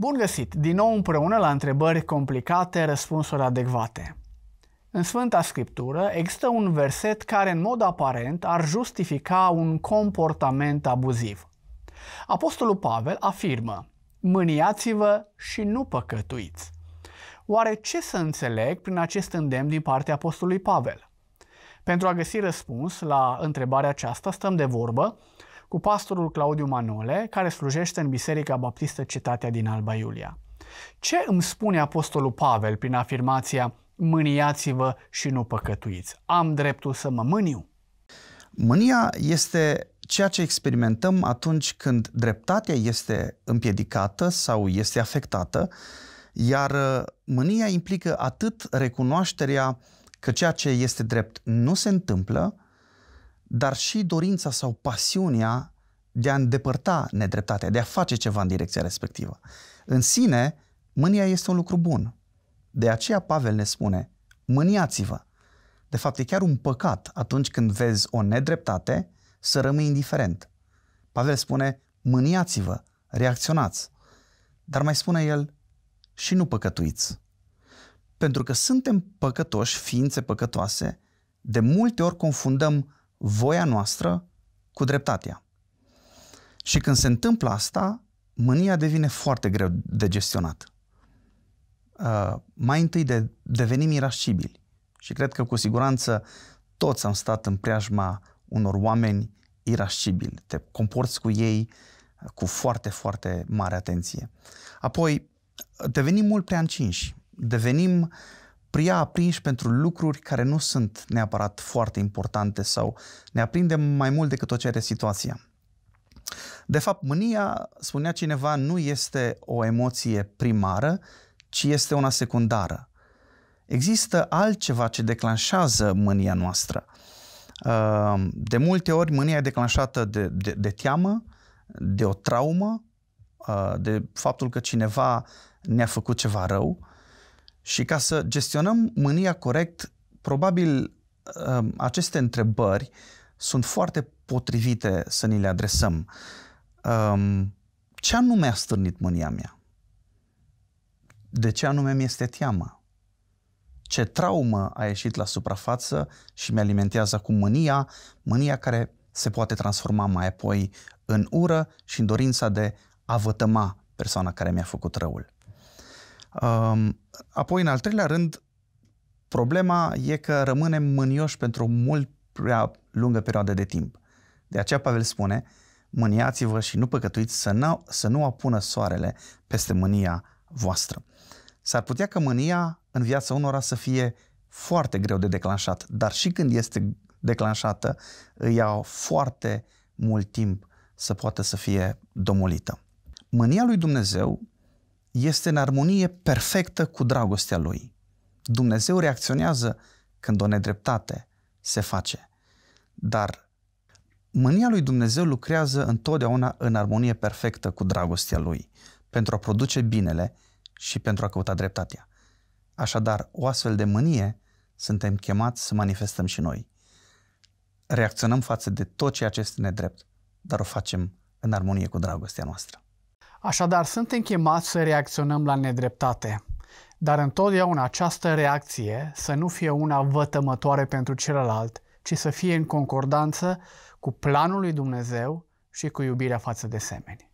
Bun găsit! Din nou împreună la întrebări complicate, răspunsuri adecvate. În Sfânta Scriptură există un verset care în mod aparent ar justifica un comportament abuziv. Apostolul Pavel afirmă, mâniați-vă și nu păcătuiți. Oare ce să înțeleg prin acest îndemn din partea apostolului Pavel? Pentru a găsi răspuns la întrebarea aceasta, stăm de vorbă cu pastorul Claudiu Manole, care slujește în Biserica Baptistă Cetatea din Alba Iulia. Ce îmi spune Apostolul Pavel prin afirmația mâniați-vă și nu păcătuiți? Am dreptul să mă mâniu? Mânia este ceea ce experimentăm atunci când dreptatea este împiedicată sau este afectată, iar uh, mânia implică atât recunoașterea că ceea ce este drept nu se întâmplă, dar și dorința sau pasiunea de a îndepărta nedreptatea, de a face ceva în direcția respectivă. În sine, mânia este un lucru bun. De aceea Pavel ne spune, mâniați-vă. De fapt, e chiar un păcat atunci când vezi o nedreptate să rămâi indiferent. Pavel spune, mâniați-vă, reacționați. Dar mai spune el, și nu păcătuiți. Pentru că suntem păcătoși, ființe păcătoase, de multe ori confundăm voia noastră cu dreptatea. Și când se întâmplă asta, mânia devine foarte greu de gestionat. Uh, mai întâi de, devenim irascibili. Și cred că cu siguranță toți am stat în preajma unor oameni irascibili. Te comporți cu ei uh, cu foarte, foarte mare atenție. Apoi, uh, devenim mult prea încinși. Devenim prea aprinși pentru lucruri care nu sunt neapărat foarte importante sau ne aprindem mai mult decât o cere situația. De fapt, mânia, spunea cineva, nu este o emoție primară, ci este una secundară. Există altceva ce declanșează mânia noastră. Uh, de multe ori mânia e declanșată de, de, de teamă, de o traumă, uh, de faptul că cineva ne-a făcut ceva rău, și ca să gestionăm mânia corect, probabil uh, aceste întrebări sunt foarte potrivite să ni le adresăm. Um, ce anume a stârnit mânia mea? De ce anume mi este teamă? Ce traumă a ieșit la suprafață și mi alimentează acum mânia, mânia care se poate transforma mai apoi în ură și în dorința de a vătăma persoana care mi-a făcut răul. Um, apoi, în al treilea rând, problema e că rămânem mânioși pentru mult prea lungă perioadă de timp. De aceea Pavel spune, mâniați-vă și nu păcătuiți să nu, să nu apună soarele peste mânia voastră. S-ar putea că mânia în viața unora să fie foarte greu de declanșat, dar și când este declanșată, îi ia foarte mult timp să poată să fie domolită. Mânia lui Dumnezeu este în armonie perfectă cu dragostea lui. Dumnezeu reacționează când o nedreptate se face, dar mânia lui Dumnezeu lucrează întotdeauna în armonie perfectă cu dragostea lui, pentru a produce binele și pentru a căuta dreptatea. Așadar, o astfel de mânie suntem chemați să manifestăm și noi. Reacționăm față de tot ceea ce este nedrept, dar o facem în armonie cu dragostea noastră. Așadar, suntem chemați să reacționăm la nedreptate, dar întotdeauna această reacție să nu fie una vătămătoare pentru celălalt, ci să fie în concordanță cu planul lui Dumnezeu și cu iubirea față de semeni.